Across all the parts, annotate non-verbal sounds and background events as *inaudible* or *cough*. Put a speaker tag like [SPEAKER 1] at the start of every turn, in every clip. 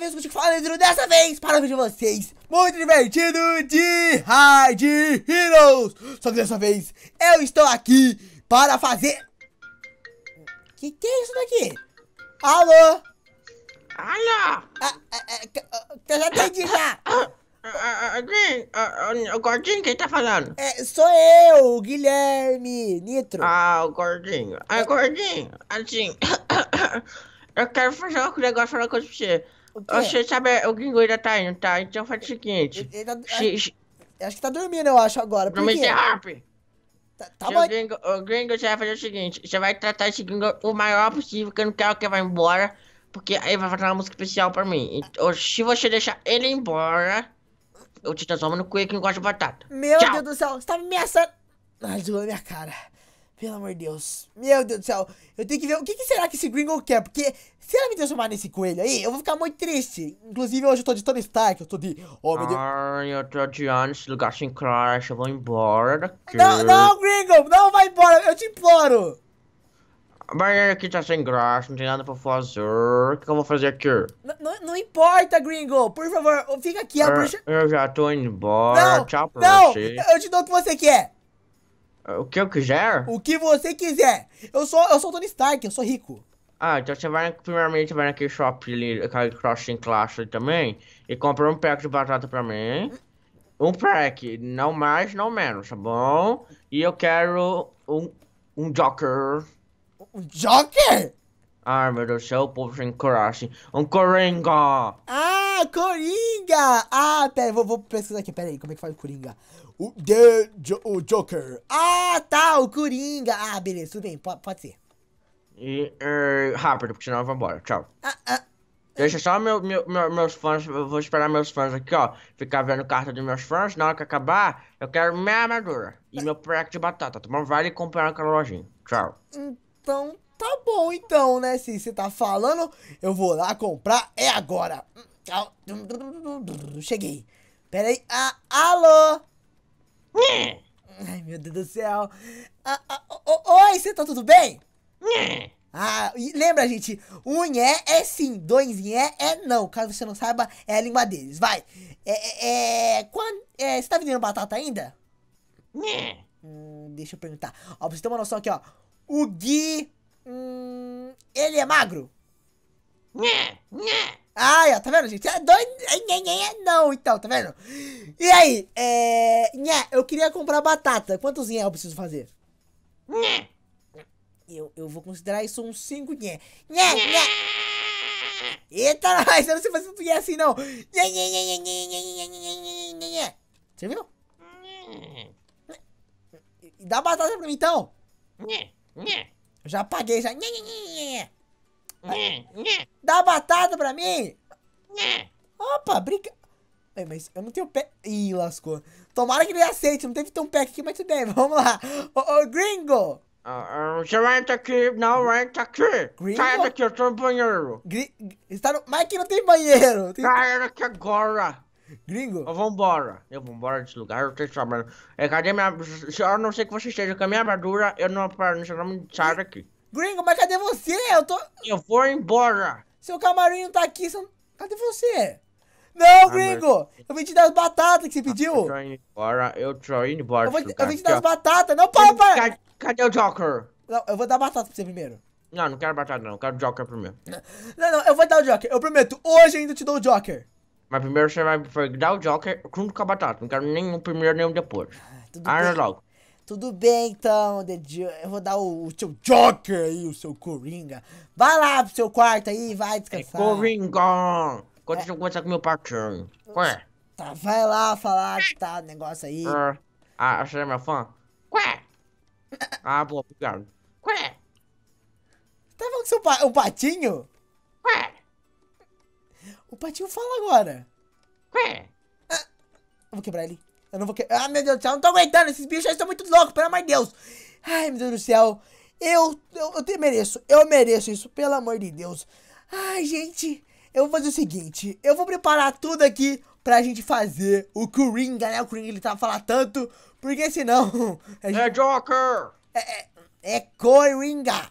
[SPEAKER 1] vez que eu te falo, Leandro, dessa vez para o vídeo de vocês. Muito divertido de hide Heroes. Só que dessa vez eu estou aqui para fazer...
[SPEAKER 2] Que que é isso daqui? Alô? Alô? Ah, é, é, ah, ah, eu já entendi já. Ah, ah, ah, o Gordinho, quem tá falando? É, sou eu, Guilherme Nitro. Ah, o Gordinho. Ah, Gordinho, assim, *coughs* eu quero fazer um negócio falar com você. Oxe, sabe, o Gringo ainda tá indo, tá? Então faz o seguinte. Ele, ele, tá acho, acho, que
[SPEAKER 1] tá dormindo, eu acho, agora. Por não me interrompe.
[SPEAKER 2] Tá, tá o, gringo, o gringo já vai fazer o seguinte: você vai tratar esse gringo o maior possível, que eu não quero que ele vá embora, porque aí vai fazer uma música especial pra mim. Então, se você deixar ele embora, eu te transformo no coelho que não gosta de batata.
[SPEAKER 1] Meu Tchau. Deus do céu, você tá me ameaçando. Ah, zoou minha cara. Pelo amor de Deus. Meu Deus do céu. Eu tenho que ver o que, que, será que esse Gringo quer. Porque se ela me transformar nesse coelho aí, eu vou ficar muito triste. Inclusive, hoje eu tô de Tony Stark. Eu tô de. Oh, meu Deus.
[SPEAKER 2] Ai, eu tô de esse lugar sem crash. Eu vou embora daqui. Não, não,
[SPEAKER 1] Gringo. Não vai embora. Eu te imploro.
[SPEAKER 2] Mas aqui tá sem graça, não tem nada pra fazer. O que eu vou fazer aqui?
[SPEAKER 1] N não, importa, gringo. Por favor, fica aqui. Eu,
[SPEAKER 2] eu já tô indo embora. Não, Tchau pra não. você.
[SPEAKER 1] Eu te dou o que você quer.
[SPEAKER 2] O que eu quiser?
[SPEAKER 1] O que você quiser. Eu sou, eu sou Tony Stark, eu sou rico.
[SPEAKER 2] Ah, então você vai, primeiramente, vai naquele shopping ali, aquele crossing class ali também, e compra um pack de batata pra mim. Um pack, não mais, não menos, tá bom? E eu quero um, um Joker. Um Joker? Ai meu Deus do céu, o povo sem coragem. Um Coringa!
[SPEAKER 1] Ah, Coringa! Ah, pera, vou, vou pesquisar aqui, pera aí, como é que fala Coringa?
[SPEAKER 2] O, the, jo, o Joker.
[SPEAKER 1] Ah, tá, o Coringa. Ah, beleza, tudo bem, pode, pode
[SPEAKER 2] ser. E, uh, rápido, porque senão eu vou embora, tchau. Ah, ah. Deixa só meu, meu, meu, meus fãs, eu vou esperar meus fãs aqui, ó. Ficar vendo carta dos meus fãs, na hora que acabar, eu quero minha armadura e meu pack de batata. Então tá vale comprar naquela lojinha. Tchau.
[SPEAKER 1] Então Tá bom então, né? Se você tá falando, eu vou lá comprar. É agora. Cheguei. Pera aí. Ah, alô? Ai, meu Deus do céu. Ah, ah, oi, você tá tudo bem? Ah, lembra, gente, um nhé é sim, dois nhé é não. Caso você não saiba, é a língua deles. Vai. É, é, é, quando, é você tá vendendo batata ainda? Hum, deixa eu perguntar. Ó, pra você ter uma noção aqui, ó. O Gui Hum, ele é magro? Nhê, nhê. Ah, tá vendo, gente? É doido. Não, então, tá vendo? E aí, é... Nhê, eu queria comprar batata. Quantos nhé eu preciso fazer? Nhê. Eu, eu vou considerar isso um 5 nhé. Nhé, nhé. Eita, nós, eu não sei fazer tudo nhé assim, não. Nhé, nhé, nhé, nhé, nhé, nhé, nhé, nhé, nhé. Você viu? Nhê. Dá batata pra mim, então. Nhé, nhé. Já paguei, já. Dá batata pra mim! Opa, brinca. É, mas eu não tenho pé. Ih, lascou. Tomara que ele aceite. Não deve ter um pé aqui, mas tudo bem. *laughs* Vamos lá. Ô, ô gringo! Uh, uh, você entrar
[SPEAKER 2] aqui. Não, entra entrar aqui. Gringo? Sai daqui, eu tô no banheiro. Gri... Está no... Mas aqui não tem banheiro. Tem... Sai daqui agora. Gringo? Eu vambora. Eu vou embora desse lugar, eu tô trabalhando. É, cadê minha. eu não sei que você esteja com a minha abertura, eu não, não, me saio daqui. Gringo, mas cadê você? Eu tô. Eu vou embora. Seu camarim não tá aqui, você...
[SPEAKER 1] cadê você? Não, ah, gringo! Eu vim te dar as batatas que você ah, pediu! Eu tô indo
[SPEAKER 2] embora, eu tô indo embora. Eu, vou eu vim te dar as
[SPEAKER 1] batatas! Não, para, para!
[SPEAKER 2] Cadê o Joker?
[SPEAKER 1] Não, eu vou dar batata pra você primeiro.
[SPEAKER 2] Não, não quero batata não, eu quero Joker primeiro.
[SPEAKER 1] Não, não, eu vou dar o Joker. Eu prometo, hoje ainda te dou o Joker.
[SPEAKER 2] Mas primeiro você vai pegar o Joker junto com a batata. Não quero nem primeiro nem depois. Ah, tudo Arna bem. logo.
[SPEAKER 1] Tudo bem então, Eu vou dar o, o seu Joker aí, o seu Coringa. Vai lá pro seu quarto aí, vai descansar. É Coringa!
[SPEAKER 2] Quando é. eu conversar com meu patinho Ué?
[SPEAKER 1] Tá, vai lá falar que tá o negócio aí. ah,
[SPEAKER 2] ah você é meu fã? Ué? *laughs* ah, boa, obrigado.
[SPEAKER 1] Ué? Tá falando o seu pa o patinho? Patinho, fala agora.
[SPEAKER 2] Ué? Ah,
[SPEAKER 1] eu vou quebrar ele. Eu não vou quebrar. Ah, meu Deus do céu, eu não tô aguentando. Esses bichos aí estão muito loucos, pelo amor de Deus. Ai, meu Deus do céu. Eu, eu, eu te mereço. Eu mereço isso, pelo amor de Deus. Ai, gente. Eu vou fazer o seguinte. Eu vou preparar tudo aqui pra gente fazer o Coringa, né? O Coringa ele tava tá falando tanto, porque senão... *laughs* Gente... É Joker! É, é, é Coringa!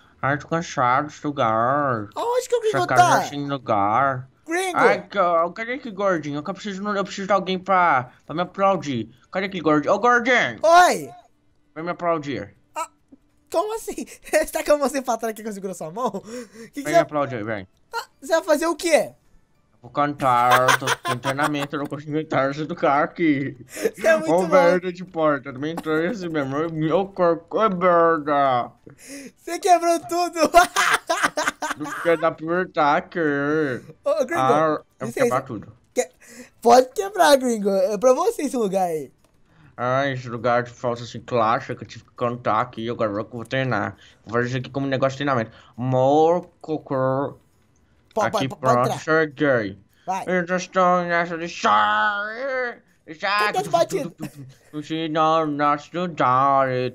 [SPEAKER 2] Ai, tô cansado chato esse lugar. Aonde que eu quis votar? Esse lugar. Gringo. Ai, cadê aquele gordinho? Eu preciso, eu preciso de alguém pra, pra me aplaudir. Cadê aquele gordinho? Ô, gordinho! Oi! Vem me aplaudir. Ah,
[SPEAKER 1] como assim? Você tá com você pra trás aqui que eu seguro sua mão?
[SPEAKER 2] Que vem me aplaudir, vem.
[SPEAKER 1] Ah, você vai fazer o quê?
[SPEAKER 2] Vou cantar, tô sem treinamento, não consigo entrar se educar aqui. Você é muito Ô, de porta, não me entrou esse mesmo. Meu corpo é merda. Você quebrou tudo. *laughs* não quer dar meu ataque.
[SPEAKER 1] Ô, Gringo. Ah,
[SPEAKER 2] eu vou quebrar tudo. Que...
[SPEAKER 1] Pode quebrar, Gringo. É pra você esse lugar aí.
[SPEAKER 2] Ah, esse lugar de falsa assim, clássica que eu tive que cantar aqui, agora eu vou treinar. Vou fazer isso aqui como negócio de treinamento. Morcocor Pode, aqui pode, pode Vai. Eu estou nessa de sorry. Já se não nasce sorry.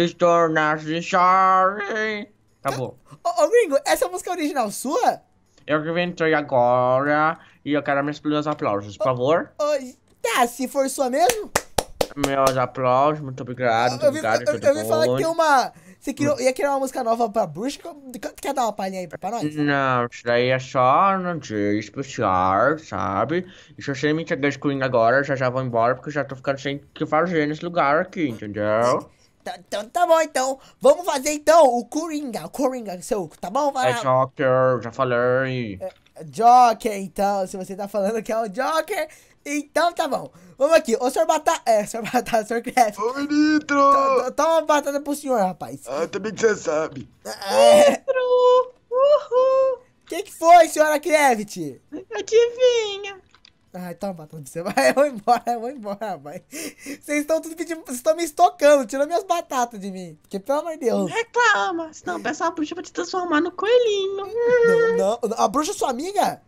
[SPEAKER 2] Eu estou nessa de sorry. Tá bom. Ô, ô Gringo, essa música é original sua? Eu que entrei agora e eu quero meus primeiros aplausos, por favor.
[SPEAKER 1] Ô, ô, tá, se for sua mesmo?
[SPEAKER 2] Meus aplausos, muito obrigado, muito eu, obrigado. Eu, eu, eu, eu ouvi falar que tem
[SPEAKER 1] uma você criou, hum. ia criar uma música nova pra bruxa? Quer dar uma palhinha aí pra nós?
[SPEAKER 2] Não, isso daí é só no dia especial, sabe? E se você me entregar esse Coringa agora, já já vou embora, porque já tô ficando sem o que fazer nesse lugar aqui, entendeu?
[SPEAKER 1] Então, então tá bom, então. Vamos fazer então o Coringa, o Coringa seu, tá bom? Vai É
[SPEAKER 2] Joker, já falei. É,
[SPEAKER 1] Joker, então, se você tá falando que é o Joker, então tá bom. Vamos aqui. Ô, senhor Batata. É, *laughs* senhor Batata, senhor Craft. Ô, Nitro! Toma tá, tá, tá uma batata pro senhor, rapaz. Ah, também que você sabe. É. é. Nitro! Uhul! O que, que foi, senhora Krevit?
[SPEAKER 2] Adivinha.
[SPEAKER 1] Ah, toma batata, você vai, eu vou embora, eu vou embora, rapaz. Vocês estão tudo pedindo, vocês estão me estocando, tirando minhas batatas de mim. Porque, pelo amor de Deus. Reclama, senão peça a bruxa pra te transformar no coelhinho. Não, não, a bruxa é sua amiga?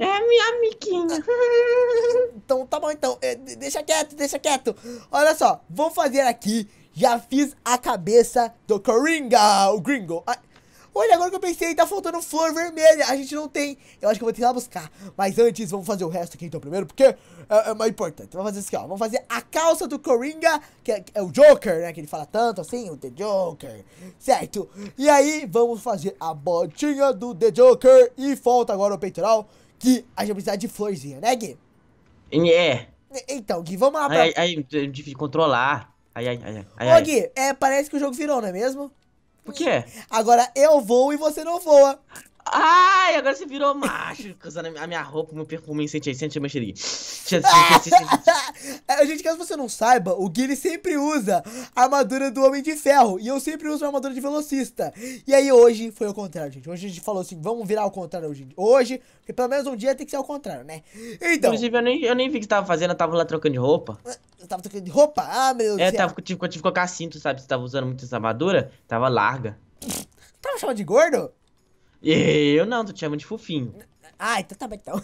[SPEAKER 1] É minha amiguinha. *laughs* então tá bom, então. É, deixa quieto, deixa quieto. Olha só, vou fazer aqui. Já fiz a cabeça do Coringa, o gringo. Ah, olha, agora que eu pensei, tá faltando flor vermelha. A gente não tem. Eu acho que eu vou tentar buscar. Mas antes, vamos fazer o resto aqui então primeiro, porque é, é mais importante. Vamos fazer isso aqui, ó. Vamos fazer a calça do Coringa, que é, que é o Joker, né? Que ele fala tanto assim, o The Joker. Certo? E aí, vamos fazer a botinha do The Joker. E falta agora o peitoral que a gente precisa de florzinha, né, Gui? É. Então, Gui, vamos lá pra... Ai,
[SPEAKER 2] ai, é difícil controlar. Ai, ai, ai, ai. Ô, Gui,
[SPEAKER 1] é, parece que o jogo virou, não é mesmo? Por quê? Agora eu voo e você não voa. Ai,
[SPEAKER 2] agora você virou macho, *laughs* usando a minha roupa, meu perfume incendiante, eu
[SPEAKER 1] A Gente, caso você não saiba, o Guilherme sempre usa a armadura do Homem de Ferro. E eu sempre uso a armadura de velocista. E aí hoje foi o contrário, gente. Hoje a gente falou assim, vamos virar o contrário hoje. Hoje, porque pelo menos um dia tem que ser o contrário, né?
[SPEAKER 2] Então... Inclusive, eu nem, eu nem vi o que você tava fazendo, eu tava lá trocando de roupa. Ah,
[SPEAKER 1] eu tava trocando de roupa? Ah, meu é, Deus É, tava,
[SPEAKER 2] tive, tive que colocar cinto, sabe? Você tava usando muito essa armadura, tava larga. Tava chamando de gordo? Eu não, tu te chama de fofinho. Ah,
[SPEAKER 1] então tá bom então.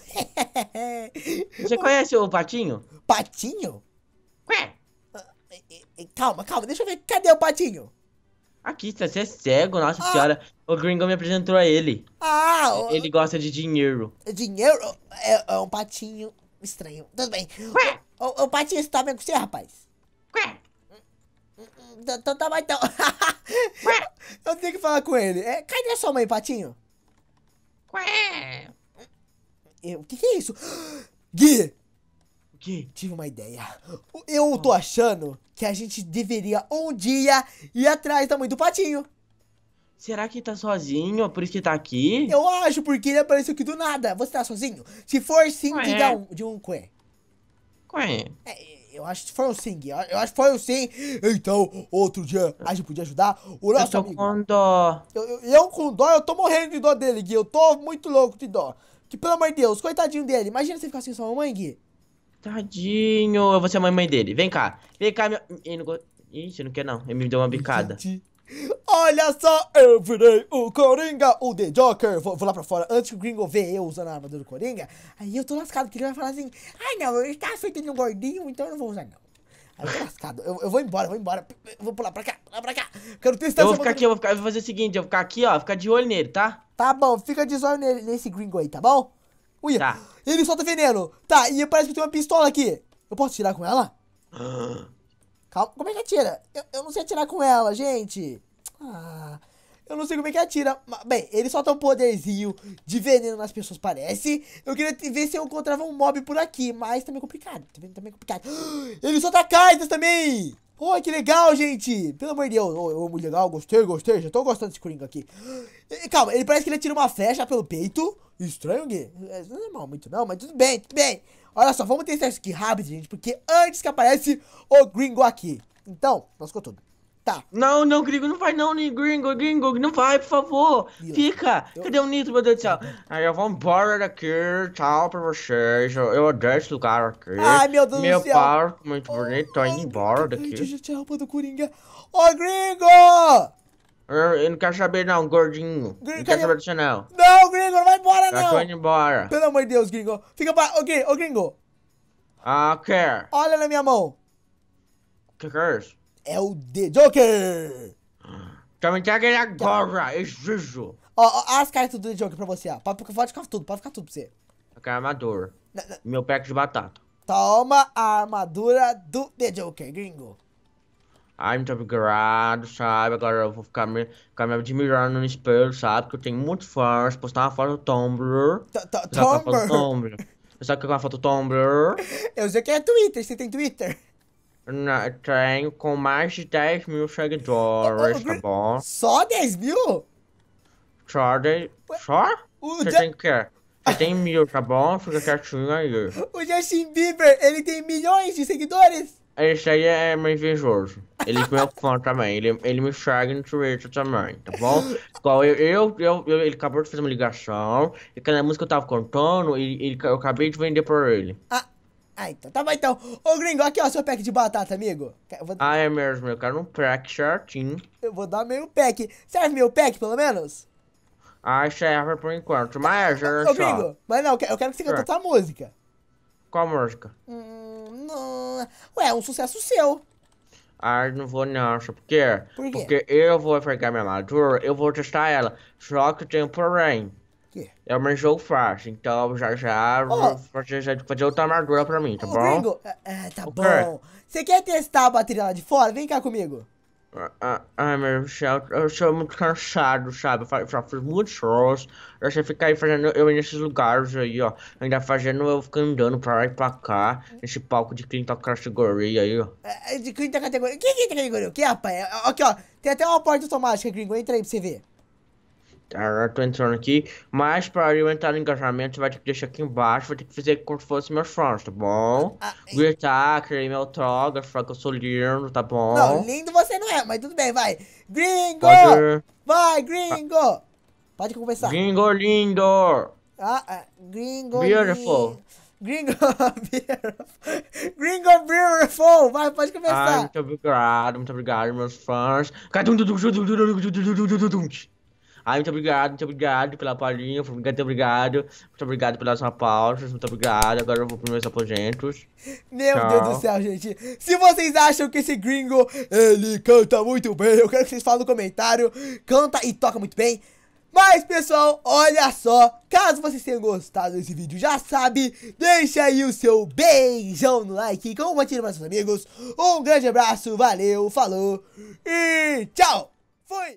[SPEAKER 2] *laughs* Você conhece o Patinho?
[SPEAKER 1] Patinho? Ué? Ah, calma, calma, deixa eu ver. Cadê o Patinho?
[SPEAKER 2] Aqui, você é cego, nossa ah. senhora. O Gringo me apresentou a ele.
[SPEAKER 1] Ah, o... É, ele
[SPEAKER 2] gosta de dinheiro.
[SPEAKER 1] Dinheiro? É, é um patinho estranho. Tudo bem. Ué? O, o patinho está bem com você, rapaz? Ué? Hum, hum, hum, então tá bom então. *laughs* Eu tenho que falar com ele. É, cadê a sua mãe, patinho?
[SPEAKER 2] É?
[SPEAKER 1] É, o que, que é isso? *gasps* Gui! O quê? Tive uma ideia. Eu tô achando que a gente deveria um dia ir atrás da mãe do
[SPEAKER 2] patinho. Será que tá sozinho? Por isso que tá aqui? Eu acho, porque ele apareceu aqui do
[SPEAKER 1] nada. Você tá sozinho? Se for sim, Ué. diga é? um, de um quê. Quê? É, eu acho que foi o Sing. Eu acho que foi o Sing. Então, outro dia a gente podia ajudar o nosso eu tô amigo. com dó. Eu, eu, eu, com dó, eu tô morrendo de dó dele, Gui. Eu tô muito louco de dó. Que pelo amor de Deus, coitadinho dele. Imagina você ficar sem sua mamãe, Gui.
[SPEAKER 2] Tadinho, eu vou ser a mamãe dele. Vem cá. Vem cá, meu. Ih, não... não quer não. Ele me deu uma bicada. Gente.
[SPEAKER 1] Olha só, eu virei o Coringa, o The Joker. Vou, vou lá pra fora antes que o Gringo vê eu usando a armadura do Coringa. Aí eu tô lascado, porque ele vai falar assim: ai não, ele tá feito um gordinho, então eu não vou usar não. Aí eu tô lascado, eu, eu vou embora, vou embora. Eu vou pular pra cá, pular pra cá. Quero testar Eu vou ficar aqui, eu vou,
[SPEAKER 2] ficar, eu vou fazer o seguinte: eu vou ficar aqui, ó, ficar de olho nele, tá?
[SPEAKER 1] Tá bom, fica de olho nele, nesse Gringo aí, tá bom? Uia, tá. ele solta veneno. Tá, e parece que tem uma pistola aqui. Eu posso tirar com ela? Ah. Calma, como é que atira? Eu, eu não sei atirar com ela, gente. Ah, eu não sei como é que atira. Mas, bem, ele solta um poderzinho de veneno nas pessoas, parece. Eu queria ver se eu encontrava um mob por aqui, mas tá meio é complicado. Tá vendo? Tá meio é complicado. *gasps* Ele solta cartas também! Oh, que legal, gente! Pelo amor de Deus, oh, muito legal, gostei, gostei, já tô gostando desse Coringa aqui. *gasps* Calma, ele parece que ele atira uma flecha pelo peito. Estranho, Gui. É, não é normal muito não, mas tudo bem, tudo bem. Olha só, vamos testar isso aqui rápido, gente, porque antes
[SPEAKER 2] que aparece o gringo aqui. Então, lascou tudo. Tá. Não, não, gringo, não vai não, gringo, gringo, não vai, por favor. Fica. Cadê o Nito, meu Deus do céu? Aí eu vou embora daqui, tchau pra vocês. Eu, eu odeio esse lugar aqui. Ai, meu Deus meu do céu. Meu parque muito bonito, oh, tô indo embora daqui. Gente, eu tirar a roupa do Coringa. Ô, gringo! Eu não quero saber não, gordinho. não quero saber disso não.
[SPEAKER 1] Não, gringo, não vai embora tá não. Eu tô indo
[SPEAKER 2] embora. Pelo
[SPEAKER 1] amor de Deus, gringo. Fica pra... Ô, gringo.
[SPEAKER 2] Ah, okay. Olha na minha mão. O que, que é isso? É o The Joker. Tá me agora, exijo.
[SPEAKER 1] Ó, ó, as cartas do The Joker pra você, ó. Pode, ficar tudo, pode
[SPEAKER 2] ficar tudo pra você. Eu quero armadura. Meu pack de batata.
[SPEAKER 1] Toma a armadura do The Joker, gringo.
[SPEAKER 2] Ai, muito obrigado, sabe? Agora eu vou ficar me, ficar me admirando no espelho, sabe? Que eu tenho muito fãs. Postar uma foto do Tumblr. Tumblr? sabe o que é uma foto do Tumblr.
[SPEAKER 1] É *laughs* eu sei que é Twitter. Você tem Twitter?
[SPEAKER 2] Não, tenho com mais de 10 mil seguidores, *laughs* tá bom? Só 10 mil? Só 10... Só? Você tem o quê? Você tem mil, tá bom? Fica quietinho aí. *laughs*
[SPEAKER 1] O Justin Bieber, ele tem milhões de seguidores?
[SPEAKER 2] Esse aí é meio invejoso é me fã também. Ele, ele me segue no Twitter também, tá bom? eu, eu, eu, eu, ele acabou de fazer uma ligação. E aquela música que eu tava contando, ele, ele, eu acabei de vender pra ele. Ah.
[SPEAKER 1] Ah, então tá bom então. Ô gringo, aqui ó, seu pack de batata, amigo. Vou...
[SPEAKER 2] Ah, é mesmo, eu quero um pack certinho.
[SPEAKER 1] Eu vou dar meio pack. Serve meio pack, pelo menos?
[SPEAKER 2] Ah, serve é por enquanto, mas é, já é Ô, gringo,
[SPEAKER 1] mas não, eu quero que você cante outra música.
[SPEAKER 2] Qual música? Hum,
[SPEAKER 1] não... Ué, um sucesso seu.
[SPEAKER 2] Ah, não vou nessa. Por quê? Por quê? Porque eu vou pegar minha armadura, eu vou testar ela. Só que tem um porém. Que? É um jogo fácil, então já já oh. vou fazer, fazer outra armadura pra mim, tá oh, bom? Gringo,
[SPEAKER 1] É, é tá bom. Você quer testar a bateria lá de fora? Vem cá comigo.
[SPEAKER 2] Ah, ah, ai, meu céu, eu sou muito cansado, sabe? Eu já fiz muitos shows. Eu sei ficar aí fazendo eu nesses lugares aí, ó. Ainda fazendo eu ficar andando pra lá e pra cá. Nesse palco de quinta categoria aí, ó.
[SPEAKER 1] É, é de quinta categoria? Que quinta categoria? O que, rapaz? É, aqui, ó. Tem até uma porta automática,
[SPEAKER 2] gringo. Entra aí pra você ver. Tá, tô entrando aqui. Mas pra eu entrar no engajamento, você vai ter que deixar aqui embaixo. Vai ter que fazer como se fosse meus fãs, tá bom? Ah, Gritar, querer meu autógrafo, falar que eu sou lindo, tá bom? Não,
[SPEAKER 1] lindo você mas tudo bem, vai.
[SPEAKER 2] Gringo! Pode...
[SPEAKER 1] Vai, gringo! Pode conversar. Gringo
[SPEAKER 2] lindo!
[SPEAKER 1] Ah, gringo Beautiful. Gringo Beautiful. Gringo Beautiful. Vai, pode começar. Ah, muito
[SPEAKER 2] obrigado, muito obrigado, meus fãs. Ai, muito obrigado, muito obrigado pela palhinha, muito obrigado, muito obrigado pelas apostas, muito obrigado. Agora eu vou pro meus aposentos. Meu Tchau. Deus do céu,
[SPEAKER 1] gente. Se vocês acham que esse gringo, ele canta muito bem, eu quero que vocês falem no comentário. Canta e toca muito bem. Mas, pessoal, olha só. Caso vocês tenham gostado desse vídeo, já sabe, deixa aí o seu beijão no like, compartilha para seus amigos. Um grande abraço, valeu, falou e tchau! Fui!